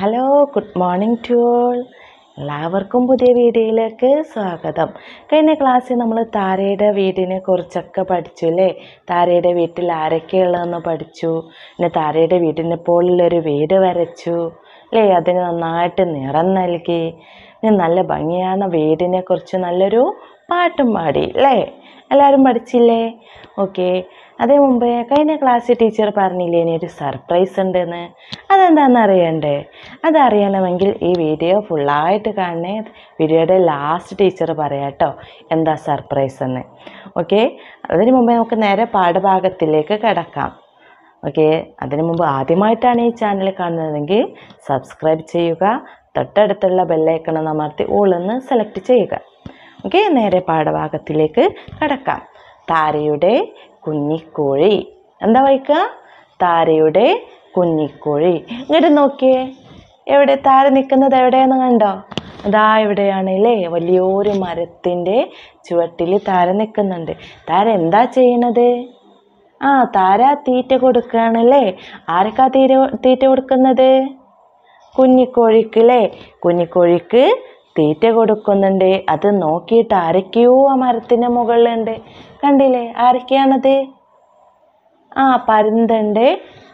hello good morning to all എല്ലാവർക്കും പുതിയ വീഡിയോയിലേക്ക് സ്വാഗതം കഴിഞ്ഞ ക്ലാസ്സിൽ നമ്മൾ താരയുടെ വീടിനെ കുറിച്ചൊക്കെ പഠിച്ചു അല്ലേ താരയുടെ വീട്ടിൽ ആരൊക്കെയുള്ളതെന്ന് പഠിച്ചു പിന്നെ താരയുടെ വീടിനെ പോലുള്ളൊരു വീട് വരച്ചു അല്ലേ അതിന് നന്നായിട്ട് നിറം നൽകി പിന്നെ നല്ല ഭംഗിയാണ് വീടിനെക്കുറിച്ച് നല്ലൊരു പാട്ടും പാടി അല്ലേ എല്ലാവരും പഠിച്ചില്ലേ ഓക്കെ അതേ മുമ്പേ കഴിഞ്ഞ ക്ലാസ്സിൽ ടീച്ചർ പറഞ്ഞില്ലേ ഇനി ഒരു സർപ്രൈസ് ഉണ്ടെന്ന് അതെന്താണെന്ന് അറിയണ്ടേ അതറിയണമെങ്കിൽ ഈ വീഡിയോ ഫുള്ളായിട്ട് കാണണേ വീഡിയോയുടെ ലാസ്റ്റ് ടീച്ചർ പറയാട്ടോ എന്താ സർപ്രൈസ് എന്ന് ഓക്കെ അതിന് മുമ്പേ നമുക്ക് നേരെ പാഠഭാഗത്തിലേക്ക് കിടക്കാം ഓക്കെ അതിനു മുമ്പ് ആദ്യമായിട്ടാണ് ഈ ചാനൽ കാണുന്നതെങ്കിൽ സബ്സ്ക്രൈബ് ചെയ്യുക തൊട്ടടുത്തുള്ള ബെല്ലൈക്കണം അമർത്തി ഓളെന്ന് സെലക്ട് ചെയ്യുക ഓക്കെ നേരെ പാഠഭാഗത്തിലേക്ക് കടക്കാം താരയുടെ കുഞ്ഞിക്കോഴി എന്താ വായിക്കുക താരയുടെ കുഞ്ഞിക്കോഴി ഇങ്ങോട്ട് നോക്കിയേ എവിടെ താര നിൽക്കുന്നത് എവിടെയെന്ന് കണ്ടോ അതാ ഇവിടെയാണ് അല്ലേ വലിയൊരു മരത്തിൻ്റെ ചുവട്ടിൽ താര നിൽക്കുന്നുണ്ട് താര എന്താ ചെയ്യണത് ആ താര തീറ്റ കൊടുക്കുകയാണല്ലേ ആരൊക്കെ തീര തീറ്റ കൊടുക്കുന്നത് കുഞ്ഞിക്കോഴിക്ക് അല്ലേ കുഞ്ഞിക്കോഴിക്ക് തീറ്റ കൊടുക്കുന്നുണ്ട് അത് നോക്കിയിട്ട് ആരൊക്കെയോ ആ മരത്തിൻ്റെ മുകളിലുണ്ട് കണ്ടില്ലേ ആരൊക്കെയാണത് ആ പരുന്തുണ്ട്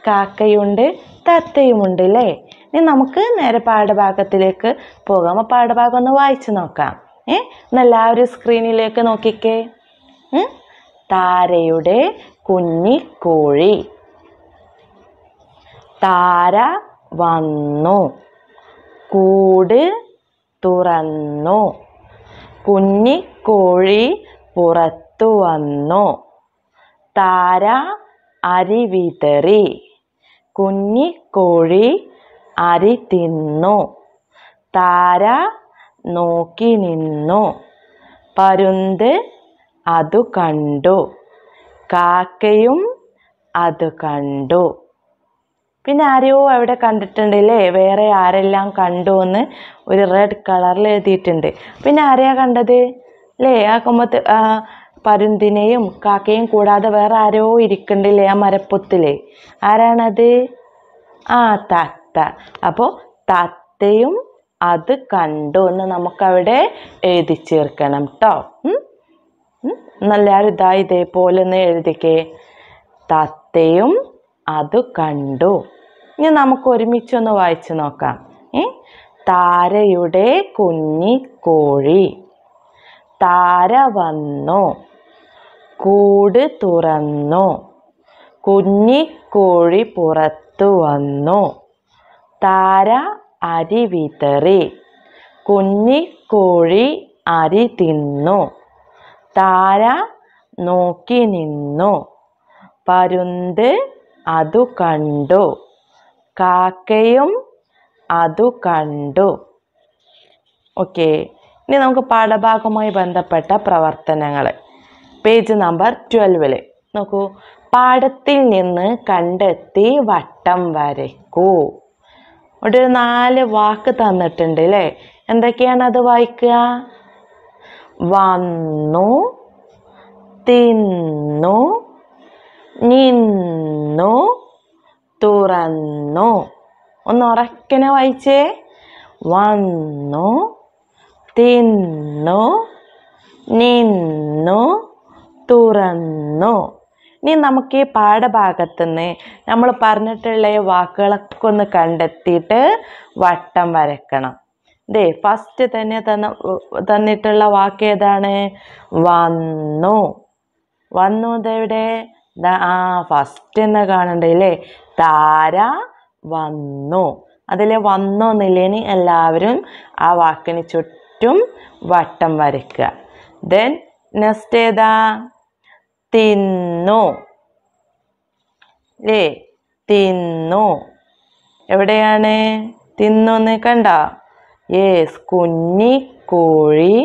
കാക്കയുണ്ട് തത്തയുമുണ്ട് അല്ലേ ഇനി നമുക്ക് നേരെ പാഠഭാഗത്തിലേക്ക് പോകാം അപ്പോൾ പാഠഭാഗം ഒന്ന് വായിച്ചു നോക്കാം ഏ എന്നെല്ലാവരും സ്ക്രീനിലേക്ക് നോക്കിക്കേ താരയുടെ കുഞ്ഞിക്കോഴി താര വന്നു കൂട് തുറന്നു കുഞ്ഞിക്കോഴി പുറത്തു വന്നു താര അരിവിതറി കുഞ്ഞിക്കോഴി അരി തിന്നു താര നോക്കി നിന്നു പരുന്ത് അതു കണ്ടു കാക്കയും അത് കണ്ടു പിന്നെ ആരെയോ അവിടെ കണ്ടിട്ടുണ്ട് അല്ലേ വേറെ ആരെല്ലാം കണ്ടു എന്ന് ഒരു റെഡ് കളറിൽ എഴുതിയിട്ടുണ്ട് പിന്നെ ആരെയാ കണ്ടത് അല്ലേ ആ കുമ്പത്ത് പരുന്തിനെയും കാക്കയും കൂടാതെ വേറെ ആരോ ഇരിക്കണ്ടില്ലേ ആ മരപ്പൊത്തിലേ ആരാണത് ആ താത്ത തത്ത അപ്പോൾ തത്തയും അത് കണ്ടു എന്ന് നമുക്കവിടെ എഴുതി ചേർക്കണം കേട്ടോ എന്നെല്ലാവരും ഇതാ ഇതേപോലെ ഒന്ന് എഴുതിക്കേ തത്തയും അത് കണ്ടു ഇനി നമുക്ക് ഒരുമിച്ചൊന്ന് വായിച്ചു നോക്കാം ഏ താരയുടെ കോഴി താര വന്നു കൂട് തുറന്നു കുഞ്ഞിക്കോഴി പുറത്തു വന്നു താര അരി വിതറി കുഞ്ഞിക്കോഴി അരി തിന്നു താര നോക്കി നിന്നു പരുന്ത് അതു കണ്ടു കാക്കയും അതു കണ്ടു ഓക്കെ ഇനി നമുക്ക് പാഠഭാഗവുമായി ബന്ധപ്പെട്ട പ്രവർത്തനങ്ങൾ പേജ് നമ്പർ ട്വൽവില് നോക്കൂ പാഠത്തിൽ നിന്ന് കണ്ടെത്തി വട്ടം വരയ്ക്കൂ ഇവിടെ ഒരു നാല് വാക്ക് തന്നിട്ടുണ്ട് അല്ലേ എന്തൊക്കെയാണ് അത് വായിക്കുക വന്നു തിന്നു നിന്നു തുറന്നു ഒന്ന് ഉറക്കനെ വായിച്ചേ വന്നു തിന്നു നിന്നു തുറന്നു ഇനി നമുക്ക് ഈ നിന്ന് നമ്മൾ പറഞ്ഞിട്ടുള്ള വാക്കുകളൊക്കെ ഒന്ന് കണ്ടെത്തിയിട്ട് വട്ടം വരക്കണം ദേ ഫസ്റ്റ് തന്നെ തന്ന തന്നിട്ടുള്ള വാക്ക് ഏതാണ് വന്നു വന്നു ഇതെവിടെ ആ ഫസ്റ്റ് എന്ന് കാണണ്ടല്ലേ താര വന്നു അതിൽ വന്നോ എന്നില്ലേന് എല്ലാവരും ആ വാക്കിന് ചുറ്റും വട്ടം വരയ്ക്കുക ദെൻ നെക്സ്റ്റ് ഏതാ തിന്നു ലേ തിന്നു എവിടെയാണ് എന്ന് കണ്ട യേസ് കുഞ്ഞി കോഴി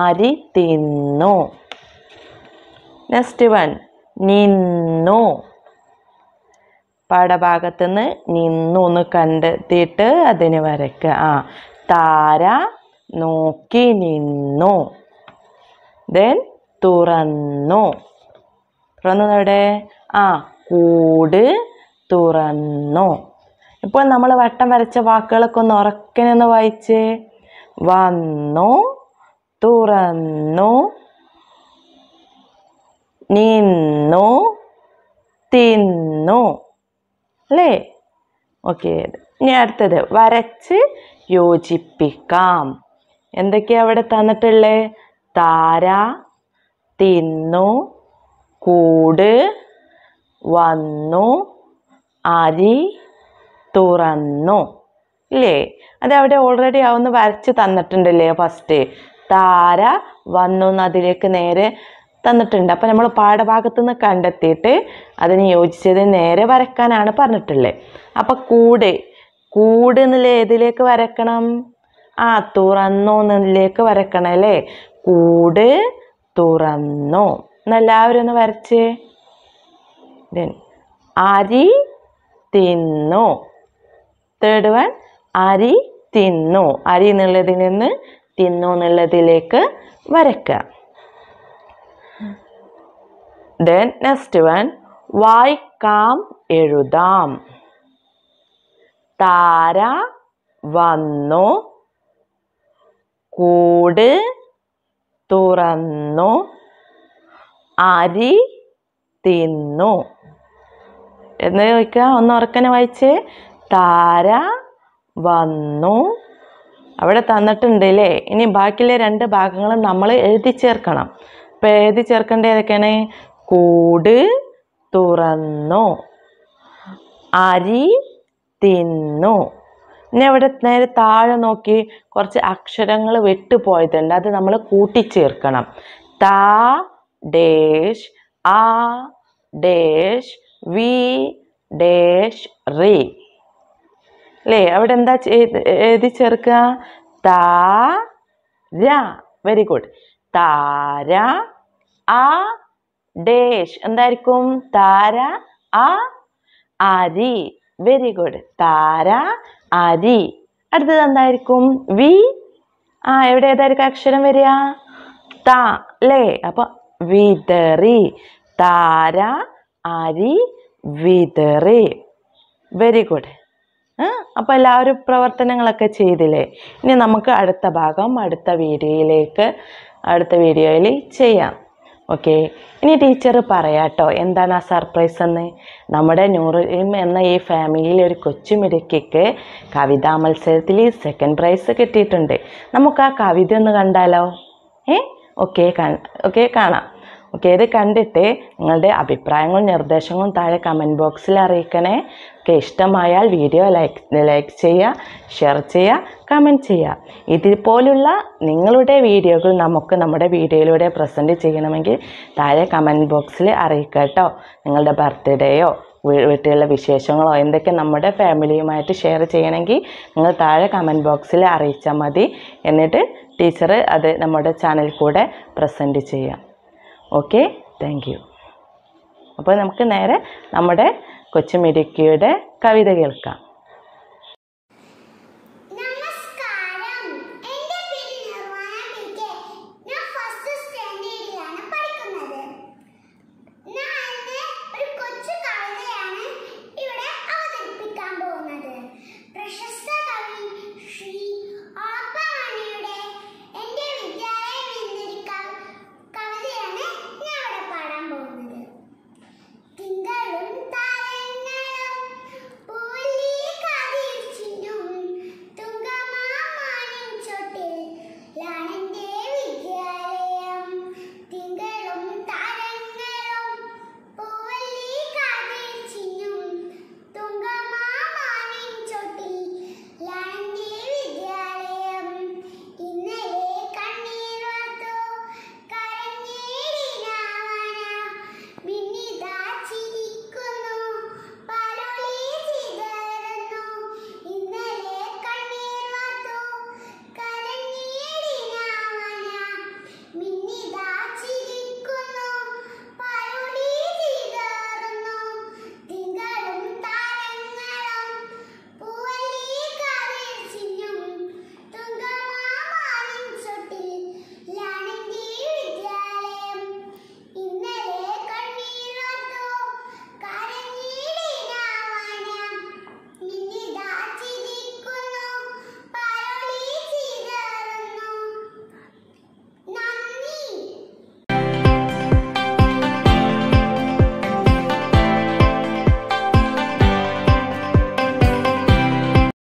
അരി തിന്നു നെക്സ്റ്റ് വൺ നിന്നു പാഠഭാഗത്ത് നിന്ന് നിന്നു എന്ന് കണ്ടെത്തിയിട്ട് അതിന് വരയ്ക്കുക ആ താര നോക്കി നിന്നു ദെൻ തുറന്നു തുറന്നു ആ കൂട് തുറന്നു ഇപ്പോൾ നമ്മൾ വട്ടം വരച്ച വാക്കുകളൊക്കെ ഒന്ന് ഉറക്കനൊന്ന് വായിച്ചേ വന്നു തുറന്നു നിന്നു തിന്നു അല്ലേ ഓക്കെ ഇനി അടുത്തത് വരച്ച് യോജിപ്പിക്കാം എന്തൊക്കെയാണ് അവിടെ തന്നിട്ടുള്ളത് താര തിന്നു കൂട് വന്നു അരി തുറന്നു ഇല്ലേ അത് അവിടെ ഓൾറെഡി ആവുന്ന വരച്ച് തന്നിട്ടുണ്ടല്ലേ ഫസ്റ്റ് താര വന്നു അതിലേക്ക് നേരെ തന്നിട്ടുണ്ട് അപ്പോൾ നമ്മൾ പാഠഭാഗത്ത് നിന്ന് കണ്ടെത്തിയിട്ട് അതിന് യോജിച്ചത് നേരെ വരക്കാനാണ് പറഞ്ഞിട്ടുള്ളത് അപ്പോൾ കൂട് കൂട് എന്നുള്ള ഏതിലേക്ക് വരക്കണം ആ തുറന്നു എന്നതിലേക്ക് വരക്കണം അല്ലേ കൂട് തുറന്നു എന്നെല്ലാവരും ഒന്ന് വരച്ച് ദെൻ അരി തിന്നു തേർഡ് വൺ അരി തിന്നു അരി എന്നുള്ളതിൽ നിന്ന് തിന്നു എന്നുള്ളതിലേക്ക് വരക്കുക ദെൻ നെക്സ്റ്റ് വൺ വായിക്കാം എഴുതാം താര വന്നു കൂട് തുറന്നു അരി തിന്നു എന്ന് ചോദിക്കുക ഒന്ന് ഉറക്കനെ വായിച്ചേ താര വന്നു അവിടെ തന്നിട്ടുണ്ട് അല്ലേ ഇനി ബാക്കിയുള്ള രണ്ട് ഭാഗങ്ങൾ നമ്മൾ എഴുതി ചേർക്കണം അപ്പോൾ എഴുതി ചേർക്കേണ്ട ഏതൊക്കെയാണ് കൂട് തുറന്നു അരി തിന്നു ഇനി അവിടെ നേരെ താഴെ നോക്കി കുറച്ച് അക്ഷരങ്ങൾ വെട്ടുപോയതുണ്ട് അത് നമ്മൾ കൂട്ടിച്ചേർക്കണം താ ഡേഷ് ആ ഡേഷ് വി ഡേഷ് റീ അല്ലേ അവിടെ എന്താ എഴുതി ചേർക്കുക താര വെരി ഗുഡ് താര ആ ഡേഷ് എന്തായിരിക്കും താര ആ അരി വെരി ഗുഡ് താര അരി അടുത്തത് എന്തായിരിക്കും വി ആ എവിടെ ഏതായിരിക്കും അക്ഷരം വരിക താ അല്ലേ അപ്പോൾ വിതറി താര അരി വിതറി വെരി ഗുഡ് അപ്പോൾ എല്ലാവരും പ്രവർത്തനങ്ങളൊക്കെ ചെയ്തില്ലേ ഇനി നമുക്ക് അടുത്ത ഭാഗം അടുത്ത വീഡിയോയിലേക്ക് അടുത്ത വീഡിയോയിൽ ചെയ്യാം ഓക്കെ ഇനി ടീച്ചർ പറയാട്ടോ എന്താണ് ആ സർപ്രൈസ് എന്ന് നമ്മുടെ നൂറിം എന്ന ഈ ഫാമിലിയിലെ ഒരു കൊച്ചുമിടുക്കിക്ക് കവിതാ മത്സരത്തിൽ സെക്കൻഡ് പ്രൈസ് കിട്ടിയിട്ടുണ്ട് നമുക്ക് ആ കവിത ഒന്ന് കണ്ടാലോ ഏ ഓക്കെ ഓക്കെ കാണാം ഓക്കെ ഇത് കണ്ടിട്ട് നിങ്ങളുടെ അഭിപ്രായങ്ങളും നിർദ്ദേശങ്ങളും താഴെ കമൻറ്റ് ബോക്സിൽ അറിയിക്കണേ ഓക്കെ ഇഷ്ടമായാൽ വീഡിയോ ലൈക്ക് ലൈക്ക് ചെയ്യുക ഷെയർ ചെയ്യുക കമൻറ്റ് ചെയ്യുക ഇതുപോലുള്ള നിങ്ങളുടെ വീഡിയോകൾ നമുക്ക് നമ്മുടെ വീഡിയോയിലൂടെ പ്രസൻറ്റ് ചെയ്യണമെങ്കിൽ താഴെ കമൻറ്റ് ബോക്സിൽ അറിയിക്കുക നിങ്ങളുടെ ബർത്ത്ഡേയോ വീട്ടിലുള്ള വിശേഷങ്ങളോ എന്തൊക്കെ നമ്മുടെ ഫാമിലിയുമായിട്ട് ഷെയർ ചെയ്യണമെങ്കിൽ നിങ്ങൾ താഴെ കമൻറ്റ് ബോക്സിൽ അറിയിച്ചാൽ മതി എന്നിട്ട് ടീച്ചർ അത് നമ്മുടെ ചാനൽ കൂടെ പ്രസൻറ്റ് ചെയ്യാം ഓക്കെ താങ്ക് യു അപ്പോൾ നമുക്ക് നേരെ നമ്മുടെ കൊച്ചുമിടുക്കിയുടെ കവിത കേൾക്കാം